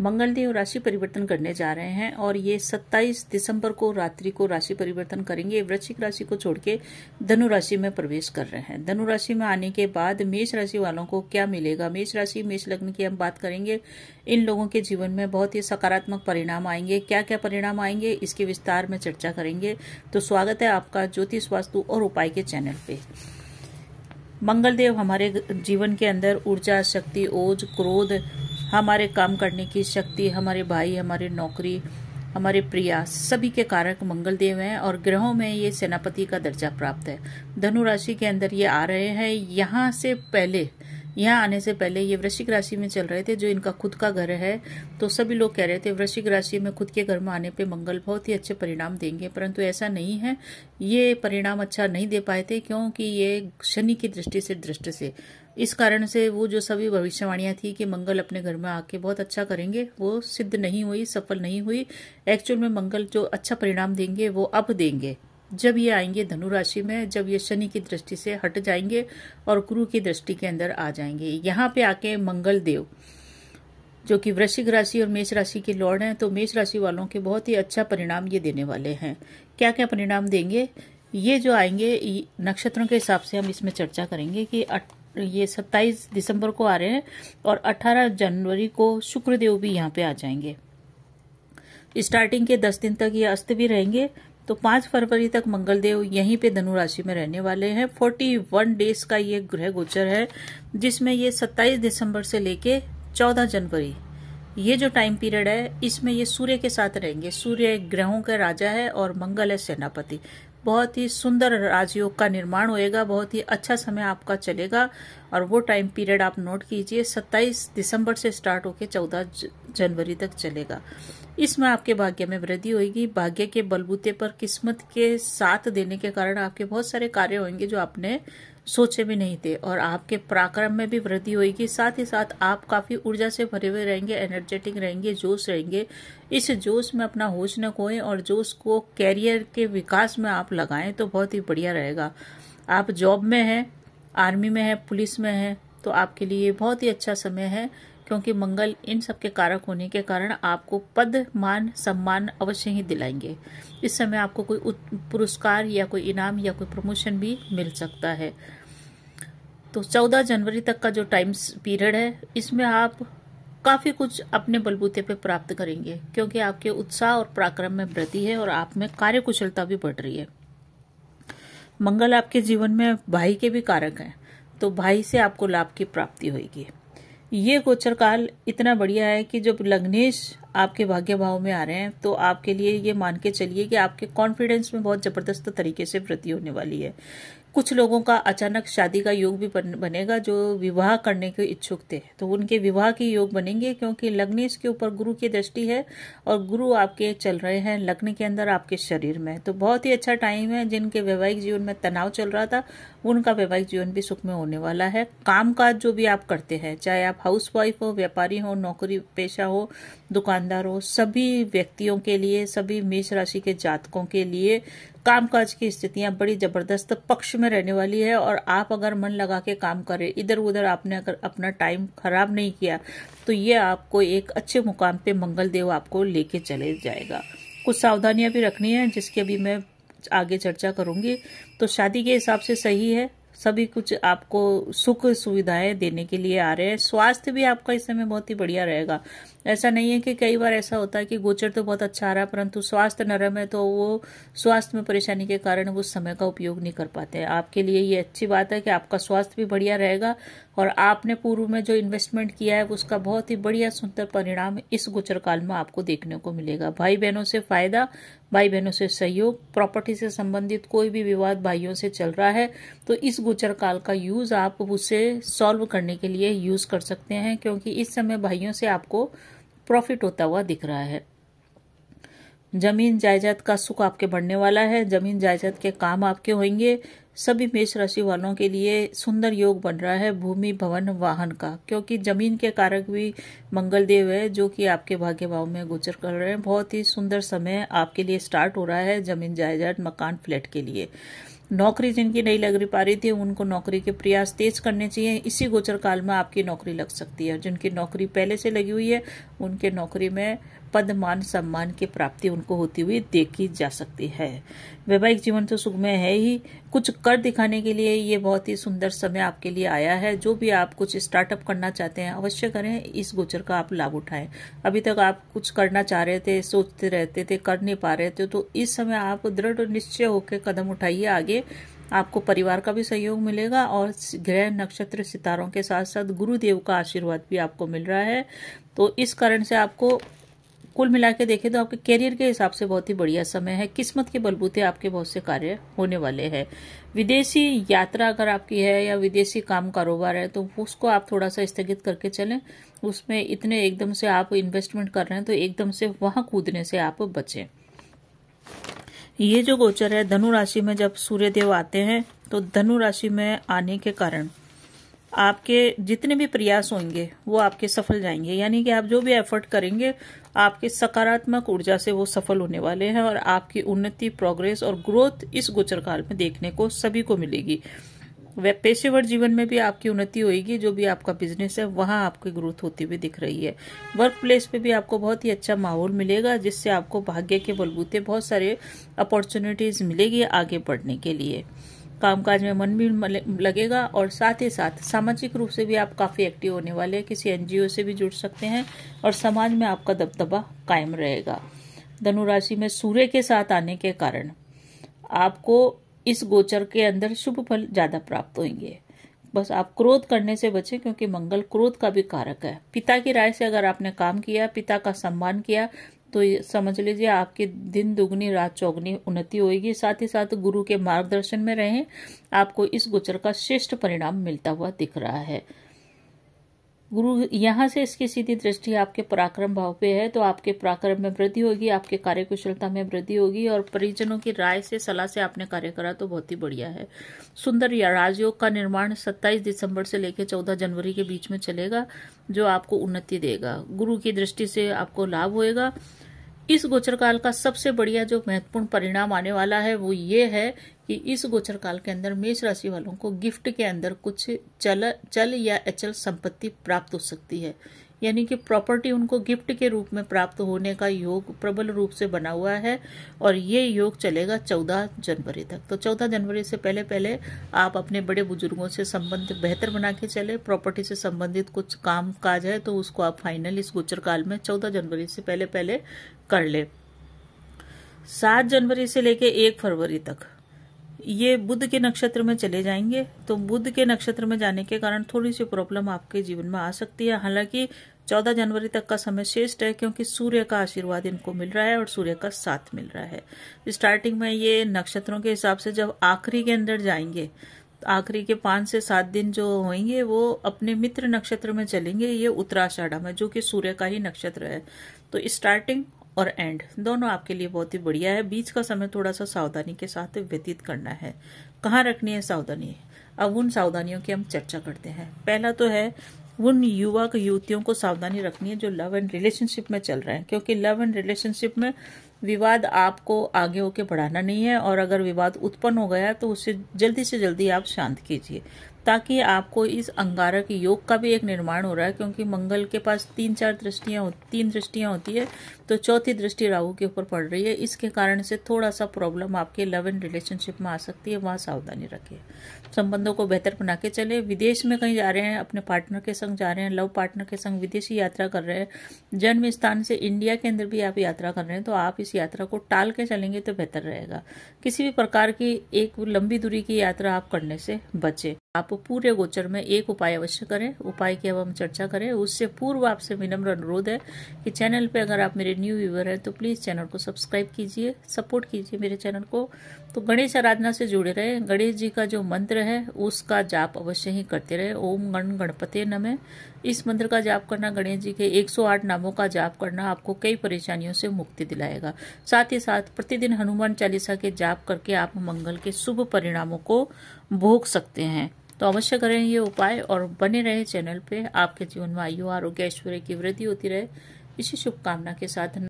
मंगलदेव राशि परिवर्तन करने जा रहे हैं और ये 27 दिसंबर को रात्रि को राशि परिवर्तन करेंगे वृश्चिक राशि को छोड़ के धनुराशि में प्रवेश कर रहे हैं धनु राशि में आने के बाद मेष राशि वालों को क्या मिलेगा मेष राशि मेष लग्न की हम बात करेंगे इन लोगों के जीवन में बहुत ही सकारात्मक परिणाम आएंगे क्या क्या परिणाम आएंगे इसके विस्तार में चर्चा करेंगे तो स्वागत है आपका ज्योतिष वास्तु और उपाय के चैनल पे मंगलदेव हमारे जीवन के अंदर ऊर्जा शक्ति ओज क्रोध हमारे काम करने की शक्ति हमारे भाई हमारे नौकरी हमारे प्रयास सभी के कारक मंगल देव हैं और ग्रहों में ये सेनापति का दर्जा प्राप्त है धनु राशि के अंदर ये आ रहे हैं यहाँ से पहले यहाँ आने से पहले ये वृश्चिक राशि में चल रहे थे जो इनका खुद का घर है तो सभी लोग कह रहे थे वृश्चिक राशि में खुद के घर में आने पर मंगल बहुत ही अच्छे परिणाम देंगे परंतु ऐसा नहीं है ये परिणाम अच्छा नहीं दे पाए थे क्योंकि ये शनि की दृष्टि से दृष्टि से इस कारण से वो जो सभी भविष्यवाणियां थी कि मंगल अपने घर में आके बहुत अच्छा करेंगे वो सिद्ध नहीं हुई सफल नहीं हुई एक्चुअल में मंगल जो अच्छा परिणाम देंगे वो अब देंगे जब ये आएंगे धनु राशि में जब ये शनि की दृष्टि से हट जाएंगे और गुरु की दृष्टि के अंदर आ जाएंगे यहाँ पे आके मंगल देव जो कि वृश्चिक राशि और मेष राशि के लॉर्ड हैं तो मेष राशि वालों के बहुत ही अच्छा परिणाम ये देने वाले हैं क्या क्या परिणाम देंगे ये जो आएंगे नक्षत्रों के हिसाब से हम इसमें चर्चा करेंगे कि ये 27 दिसंबर को आ रहे हैं और 18 जनवरी को शुक्रदेव भी यहाँ पे आ जाएंगे स्टार्टिंग के 10 दिन तक ये अस्त भी रहेंगे तो पांच फरवरी तक मंगलदेव यहीं पे धनु राशि में रहने वाले हैं फोर्टी वन डेज का ये ग्रह गोचर है जिसमें ये सत्ताईस दिसंबर से लेके चौदह जनवरी ये जो टाइम पीरियड है इसमें ये सूर्य के साथ रहेंगे सूर्य ग्रहों का राजा है और मंगल है सेनापति बहुत ही सुंदर राजयोग का निर्माण होएगा बहुत ही अच्छा समय आपका चलेगा और वो टाइम पीरियड आप नोट कीजिए 27 दिसंबर से स्टार्ट होकर 14 जनवरी तक चलेगा इसमें आपके भाग्य में वृद्धि होगी भाग्य के बलबूते पर किस्मत के साथ देने के कारण आपके बहुत सारे कार्य होंगे जो आपने सोचे भी नहीं थे और आपके पराक्रम में भी वृद्धि होगी साथ ही साथ आप काफ़ी ऊर्जा से भरे हुए रहेंगे एनर्जेटिक रहेंगे जोश रहेंगे इस जोश में अपना होश न खोएं और जोश को कैरियर के विकास में आप लगाएं तो बहुत ही बढ़िया रहेगा आप जॉब में हैं आर्मी में है पुलिस में है तो आपके लिए बहुत ही अच्छा समय है क्योंकि मंगल इन सब के कारक होने के कारण आपको पद मान सम्मान अवश्य ही दिलाएंगे इस समय आपको कोई पुरस्कार या कोई इनाम या कोई प्रमोशन भी मिल सकता है तो 14 जनवरी तक का जो टाइम पीरियड है इसमें आप काफ़ी कुछ अपने बलबूते पे प्राप्त करेंगे क्योंकि आपके उत्साह और पराक्रम में वृद्धि है और आप में कार्य कुशलता भी बढ़ रही है मंगल आपके जीवन में भाई के भी कारक हैं तो भाई से आपको लाभ की प्राप्ति होगी ये गोचर काल इतना बढ़िया है कि जब लग्नेश आपके भाग्य भाव में आ रहे हैं तो आपके लिए ये मान के चलिए कि आपके कॉन्फिडेंस में बहुत ज़बरदस्त तरीके से वृद्धि होने वाली है कुछ लोगों का अचानक शादी का योग भी बनेगा जो विवाह करने के इच्छुक थे तो उनके विवाह के योग बनेंगे क्योंकि लग्नेश के ऊपर गुरु की दृष्टि है और गुरु आपके चल रहे हैं लग्न के अंदर आपके शरीर में तो बहुत ही अच्छा टाइम है जिनके वैवाहिक जीवन में तनाव चल रहा था उनका वैवाहिक जीवन भी सुख में होने वाला है काम काज जो भी आप करते हैं चाहे आप हाउस वाइफ हो व्यापारी हो नौकरी पेशा हो दुकानदार हो सभी व्यक्तियों के लिए सभी मेष राशि के जातकों के लिए कामकाज की स्थितियां बड़ी ज़बरदस्त पक्ष में रहने वाली है और आप अगर मन लगा के काम करें इधर उधर आपने अगर अपना टाइम खराब नहीं किया तो ये आपको एक अच्छे मुकाम पे मंगल देव आपको लेके चले जाएगा कुछ सावधानियां भी रखनी है जिसकी अभी मैं आगे चर्चा करूंगी तो शादी के हिसाब से सही है सभी कुछ आपको सुख सुविधाएं देने के लिए आ रहे हैं स्वास्थ्य भी आपका इस समय बहुत ही बढ़िया रहेगा ऐसा नहीं है कि कई बार ऐसा होता है कि गोचर तो बहुत अच्छा आ रहा है परंतु स्वास्थ्य नरम है तो वो स्वास्थ्य में परेशानी के कारण वो समय का उपयोग नहीं कर पाते आपके लिए ये अच्छी बात है कि आपका स्वास्थ्य भी बढ़िया रहेगा और आपने पूर्व में जो इन्वेस्टमेंट किया है उसका बहुत ही बढ़िया सुंदर परिणाम इस गोचर काल में आपको देखने को मिलेगा भाई बहनों से फायदा भाई बहनों से सहयोग प्रॉपर्टी से संबंधित कोई भी विवाद भाइयों से चल रहा है तो इस गोचर काल का यूज आप उसे सॉल्व करने के लिए यूज कर सकते हैं क्योंकि इस समय भाइयों से आपको प्रॉफिट होता हुआ दिख रहा है जमीन जायदाद का सुख आपके बढ़ने वाला है जमीन जायदाद के काम आपके होंगे सभी मेष राशि वालों के लिए सुंदर योग बन रहा है भूमि भवन वाहन का क्योंकि जमीन के कारक भी मंगल देव है जो कि आपके भाग्य भाव में गोचर कर रहे हैं बहुत ही सुंदर समय आपके लिए स्टार्ट हो रहा है जमीन जायदाद मकान फ्लैट के लिए नौकरी जिनकी नहीं लग पा रही थी उनको नौकरी के प्रयास तेज करने चाहिए इसी गोचर काल में आपकी नौकरी लग सकती है जिनकी नौकरी पहले से लगी हुई है उनके नौकरी में पद मान सम्मान की प्राप्ति उनको होती हुई देखी जा सकती है वैवाहिक जीवन तो सुखमय है ही कुछ कर दिखाने के लिए ये बहुत ही सुंदर समय आपके लिए आया है जो भी आप कुछ स्टार्टअप करना चाहते हैं अवश्य करें इस गोचर का आप लाभ उठाएं अभी तक आप कुछ करना चाह रहे थे सोचते रहते थे कर नहीं पा रहे थे तो इस समय आप दृढ़ निश्चय होकर कदम उठाइए आगे आपको परिवार का भी सहयोग मिलेगा और ग्रह नक्षत्र सितारों के साथ साथ गुरुदेव का आशीर्वाद भी आपको मिल रहा है तो इस कारण से आपको कुल मिला के देखें तो आपके कैरियर के हिसाब से बहुत ही बढ़िया समय है किस्मत के बलबूते आपके बहुत से कार्य होने वाले हैं विदेशी यात्रा अगर आपकी है या विदेशी काम कारोबार है तो उसको आप थोड़ा सा स्थगित करके चलें उसमें इतने एकदम से आप इन्वेस्टमेंट कर रहे हैं तो एकदम से वहाँ कूदने से आप बचें ये जो गोचर है धनु राशि में जब सूर्य देव आते हैं तो धनु राशि में आने के कारण आपके जितने भी प्रयास होंगे वो आपके सफल जाएंगे यानी कि आप जो भी एफर्ट करेंगे आपके सकारात्मक ऊर्जा से वो सफल होने वाले हैं और आपकी उन्नति प्रोग्रेस और ग्रोथ इस गोचर काल में देखने को सभी को मिलेगी पेशेवर जीवन में भी आपकी उन्नति होगी जो भी आपका बिजनेस है वहां आपकी ग्रोथ होती हुई दिख रही है वर्क प्लेस पे भी आपको बहुत ही अच्छा माहौल मिलेगा जिससे आपको भाग्य के बलबूते बहुत सारे अपॉर्चुनिटीज मिलेगी आगे बढ़ने के लिए कामकाज में मन भी लगेगा और साथ ही साथ सामाजिक रूप से भी आप काफ़ी एक्टिव होने वाले हैं किसी एनजीओ से भी जुड़ सकते हैं और समाज में आपका दबदबा कायम रहेगा धनुराशि में सूर्य के साथ आने के कारण आपको इस गोचर के अंदर शुभ फल ज़्यादा प्राप्त होंगे बस आप क्रोध करने से बचें क्योंकि मंगल क्रोध का भी कारक है पिता की राय से अगर आपने काम किया पिता का सम्मान किया तो समझ लीजिए आपकी दिन दुगनी रात चौगनी उन्नति होगी साथ ही साथ गुरु के मार्गदर्शन में रहें आपको इस गोचर का श्रेष्ठ परिणाम मिलता हुआ दिख रहा है गुरु यहाँ से इसकी सीधी दृष्टि आपके पराक्रम भाव पे है तो आपके पराक्रम में वृद्धि होगी आपके कार्यकुशलता में वृद्धि होगी और परिजनों की राय से सलाह से आपने कार्य करा तो बहुत ही बढ़िया है सुंदर या राजयोग का निर्माण 27 दिसंबर से लेकर 14 जनवरी के बीच में चलेगा जो आपको उन्नति देगा गुरु की दृष्टि से आपको लाभ होगा इस गोचर काल का सबसे बढ़िया जो महत्वपूर्ण परिणाम आने वाला है वो ये है कि इस गोचर काल के अंदर मेष राशि वालों को गिफ्ट के अंदर कुछ चल चल या अचल संपत्ति प्राप्त हो सकती है यानी कि प्रॉपर्टी उनको गिफ्ट के रूप में प्राप्त होने का योग प्रबल रूप से बना हुआ है और ये योग चलेगा चौदह जनवरी तक तो चौदह जनवरी से पहले पहले आप अपने बड़े बुजुर्गों से संबंध बेहतर बना के चले प्रॉपर्टी से संबंधित कुछ काम काज है तो उसको आप फाइनल इस गोचर काल में चौदह जनवरी से पहले पहले कर ले सात जनवरी से लेके एक फरवरी तक ये बुद्ध के नक्षत्र में चले जाएंगे तो बुद्ध के नक्षत्र में जाने के कारण थोड़ी सी प्रॉब्लम आपके जीवन में आ सकती है हालांकि 14 जनवरी तक का समय श्रेष्ठ है क्योंकि सूर्य का आशीर्वाद इनको मिल रहा है और सूर्य का साथ मिल रहा है स्टार्टिंग में ये नक्षत्रों के हिसाब से जब आखिरी के अंदर जाएंगे आखिरी के पांच से सात दिन जो होंगे वो अपने मित्र नक्षत्र में चलेंगे ये उत्तराषाढ़ा में जो कि सूर्य का ही नक्षत्र है तो स्टार्टिंग और एंड दोनों आपके लिए बहुत ही बढ़िया है बीच का समय थोड़ा सा सावधानी के साथ व्यतीत करना है कहाँ रखनी है सावधानी अब उन सावधानियों की हम चर्चा करते हैं पहला तो है उन युवक युवतियों को सावधानी रखनी है जो लव एंड रिलेशनशिप में चल रहे हैं क्योंकि लव एंड रिलेशनशिप में विवाद आपको आगे होके बढ़ाना नहीं है और अगर विवाद उत्पन्न हो गया तो उसे जल्दी से जल्दी आप शांत कीजिए ताकि आपको इस अंगारक योग का भी एक निर्माण हो रहा है क्योंकि मंगल के पास तीन चार दृष्टियाँ हो तीन दृष्टियाँ होती है तो चौथी दृष्टि राहु के ऊपर पड़ रही है इसके कारण से थोड़ा सा प्रॉब्लम आपके लव एंड रिलेशनशिप में आ सकती है वहाँ सावधानी रखिए संबंधों को बेहतर बना के चले विदेश में कहीं जा रहे हैं अपने पार्टनर के संग जा रहे हैं लव पार्टनर के संग विदेशी यात्रा कर रहे हैं जन्म स्थान से इंडिया के अंदर भी आप यात्रा कर रहे हैं तो आप इस यात्रा को टाल के चलेंगे तो बेहतर रहेगा किसी भी प्रकार की एक लंबी दूरी की यात्रा आप करने से बचें आप पूरे गोचर में एक उपाय अवश्य करें उपाय की अब हम चर्चा करें उससे पूर्व आपसे विनम्र अनुरोध है कि चैनल पे अगर आप मेरे न्यू व्यूवर हैं तो प्लीज़ चैनल को सब्सक्राइब कीजिए सपोर्ट कीजिए मेरे चैनल को तो गणेश आराधना से जुड़े रहे गणेश जी का जो मंत्र है उसका जाप अवश्य ही करते रहे ओम गण गणपते नमे इस मंत्र का जाप करना गणेश जी के 108 नामों का जाप करना आपको कई परेशानियों से मुक्ति दिलाएगा साथ ही साथ प्रतिदिन हनुमान चालीसा के जाप करके आप मंगल के शुभ परिणामों को भोग सकते हैं तो अवश्य करें ये उपाय और बने रहे चैनल पे आपके जीवन में आयु आरोग्य ऐश्वर्य की वृद्धि होती रहे इसी शुभकामना के साथ